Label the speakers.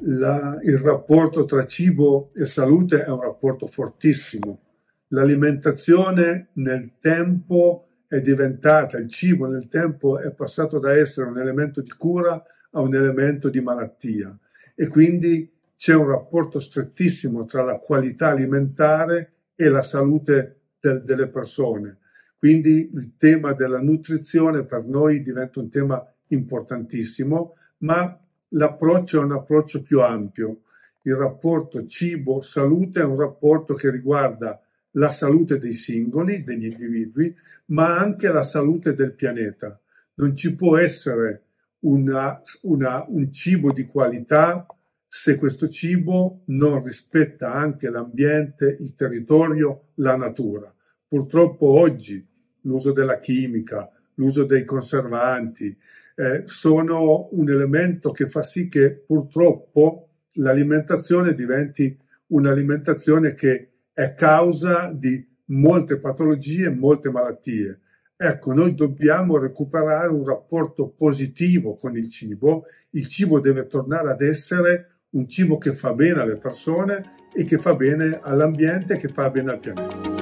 Speaker 1: la, il rapporto tra cibo e salute è un rapporto fortissimo. L'alimentazione nel tempo è diventata, il cibo nel tempo è passato da essere un elemento di cura a un elemento di malattia e quindi c'è un rapporto strettissimo tra la qualità alimentare e la salute del, delle persone. Quindi il tema della nutrizione per noi diventa un tema importantissimo, ma l'approccio è un approccio più ampio. Il rapporto cibo-salute è un rapporto che riguarda la salute dei singoli, degli individui, ma anche la salute del pianeta. Non ci può essere una, una, un cibo di qualità se questo cibo non rispetta anche l'ambiente, il territorio, la natura. Purtroppo oggi l'uso della chimica, l'uso dei conservanti, eh, sono un elemento che fa sì che purtroppo l'alimentazione diventi un'alimentazione che è causa di molte patologie, molte malattie. Ecco, noi dobbiamo recuperare un rapporto positivo con il cibo, il cibo deve tornare ad essere un cibo che fa bene alle persone e che fa bene all'ambiente, che fa bene al pianeta.